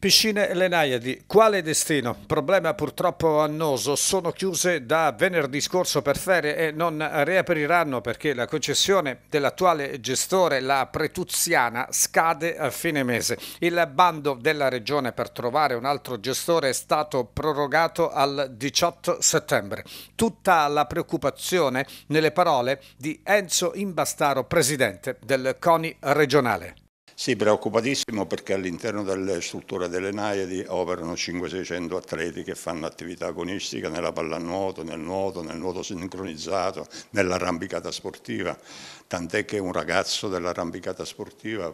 Piscine Lenaiadi, quale destino? Problema purtroppo annoso, sono chiuse da venerdì scorso per ferie e non riapriranno perché la concessione dell'attuale gestore, la Pretuziana, scade a fine mese. Il bando della regione per trovare un altro gestore è stato prorogato al 18 settembre. Tutta la preoccupazione nelle parole di Enzo Imbastaro, presidente del CONI regionale. Sì, preoccupatissimo perché all'interno delle strutture delle Naiadi operano 5-600 atleti che fanno attività agonistica nella pallanuoto, nel nuoto, nel nuoto sincronizzato, nell'arrampicata sportiva, tant'è che un ragazzo dell'arrampicata sportiva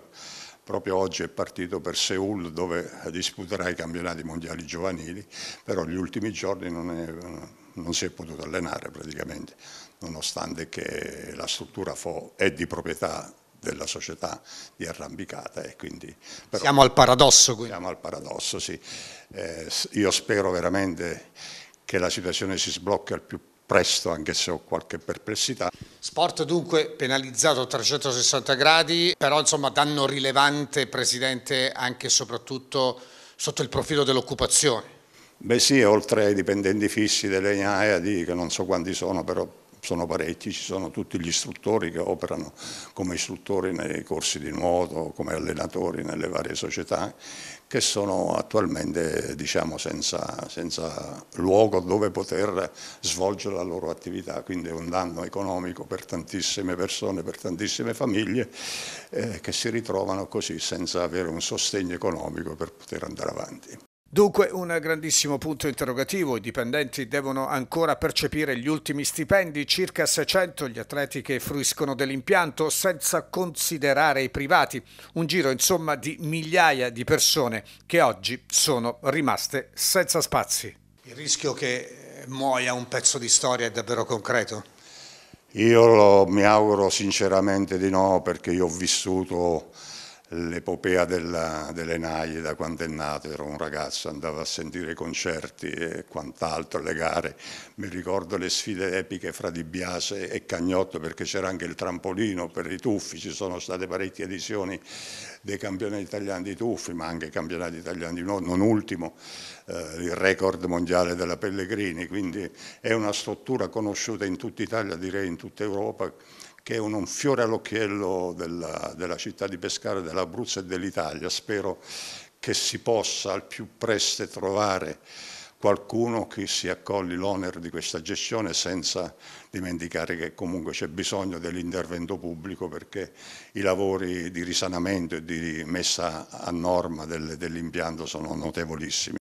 proprio oggi è partito per Seul dove disputerà i campionati mondiali giovanili, però gli ultimi giorni non, è, non si è potuto allenare praticamente, nonostante che la struttura è di proprietà della società di arrambicata. E quindi, però, siamo al paradosso. Quindi. Siamo al paradosso, sì. Eh, io spero veramente che la situazione si sblocchi al più presto, anche se ho qualche perplessità. Sport dunque penalizzato a 360 gradi, però insomma danno rilevante, Presidente, anche e soprattutto sotto il profilo dell'occupazione. Beh sì, oltre ai dipendenti fissi dell'ENAIA, eh, che non so quanti sono, però sono parecchi, ci sono tutti gli istruttori che operano come istruttori nei corsi di nuoto, come allenatori nelle varie società che sono attualmente diciamo, senza, senza luogo dove poter svolgere la loro attività, quindi è un danno economico per tantissime persone, per tantissime famiglie eh, che si ritrovano così senza avere un sostegno economico per poter andare avanti. Dunque un grandissimo punto interrogativo, i dipendenti devono ancora percepire gli ultimi stipendi, circa 600 gli atleti che fruiscono dell'impianto senza considerare i privati, un giro insomma di migliaia di persone che oggi sono rimaste senza spazi. Il rischio che eh, muoia un pezzo di storia è davvero concreto? Io lo, mi auguro sinceramente di no perché io ho vissuto l'epopea delle dell'Enaie da quando è nato, ero un ragazzo, andavo a sentire i concerti e quant'altro, le gare, mi ricordo le sfide epiche fra Di Biase e Cagnotto perché c'era anche il trampolino per i tuffi, ci sono state parecchie edizioni dei campionati italiani di tuffi, ma anche i campionati italiani di no, non ultimo eh, il record mondiale della Pellegrini, quindi è una struttura conosciuta in tutta Italia, direi in tutta Europa, che è un fiore all'occhiello della, della città di Pescara, dell'Abruzzo e dell'Italia. Spero che si possa al più presto trovare qualcuno che si accogli l'onere di questa gestione senza dimenticare che comunque c'è bisogno dell'intervento pubblico perché i lavori di risanamento e di messa a norma dell'impianto sono notevolissimi.